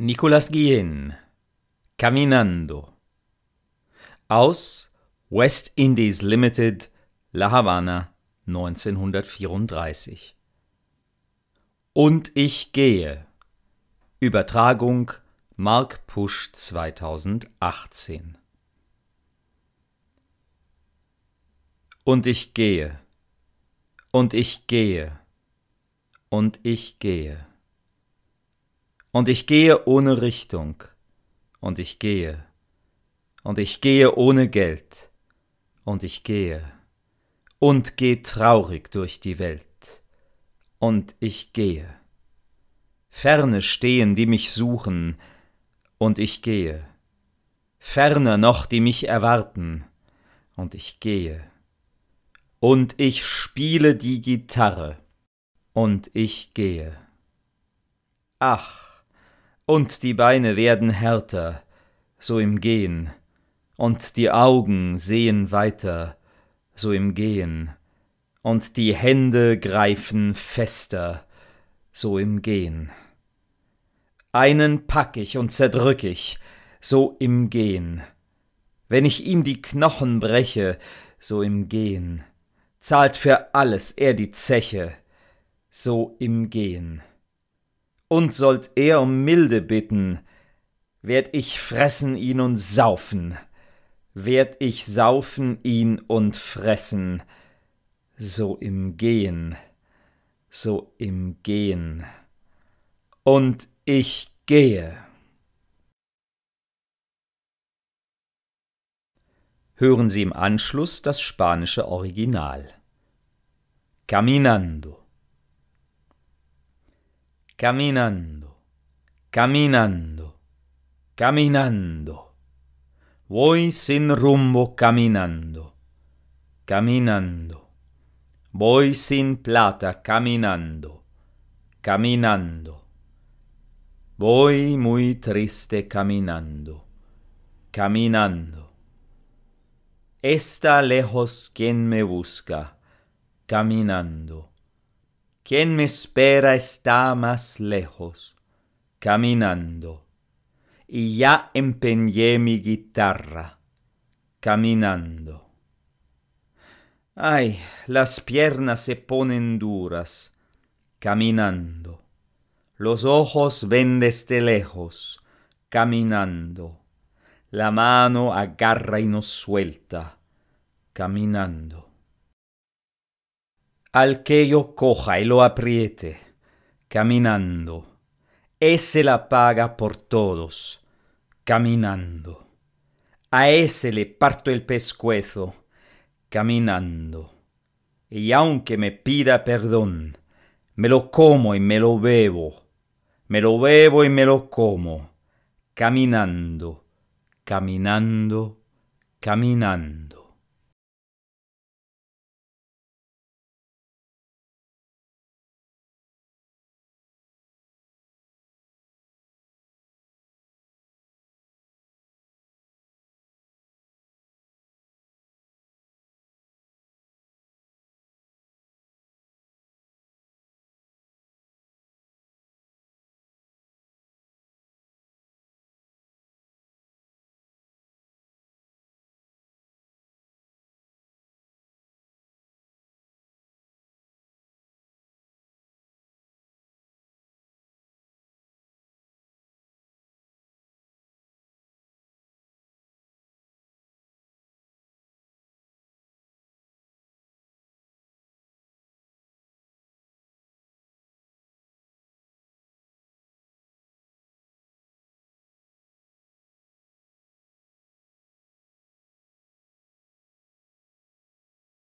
Nicolas Guillen Caminando aus West Indies Limited La Havana 1934 Und ich gehe Übertragung Mark Pusch 2018 Und ich gehe und ich gehe und ich gehe und ich gehe ohne Richtung, und ich gehe, und ich gehe ohne Geld, und ich gehe, und geh traurig durch die Welt, und ich gehe. Ferne stehen, die mich suchen, und ich gehe, ferner noch, die mich erwarten, und ich gehe. Und ich spiele die Gitarre, und ich gehe. Ach, und die Beine werden härter, so im Gehen, und die Augen sehen weiter, so im Gehen, und die Hände greifen fester, so im Gehen. Einen pack ich und zerdrück ich, so im Gehen. Wenn ich ihm die Knochen breche, so im Gehen. Zahlt für alles er die Zeche, so im Gehen und sollt er um Milde bitten, werd ich fressen ihn und saufen, werd ich saufen ihn und fressen, so im Gehen, so im Gehen. Und ich gehe. Hören Sie im Anschluss das spanische Original. Caminando. caminando, caminando, caminando. Voy sin rumbo caminando, caminando. Voy sin plata caminando, caminando. Voy muy triste caminando, caminando. Está lejos quien me busca, caminando quien me espera está más lejos, caminando. Y ya empeñé mi guitarra, caminando. Ay, las piernas se ponen duras, caminando. Los ojos ven desde lejos, caminando. La mano agarra y nos suelta, caminando al que yo coja y lo apriete, caminando. Ese la paga por todos, caminando. A ese le parto el pescuezo, caminando. Y aunque me pida perdón, me lo como y me lo bebo, me lo bebo y me lo como, caminando, caminando, caminando.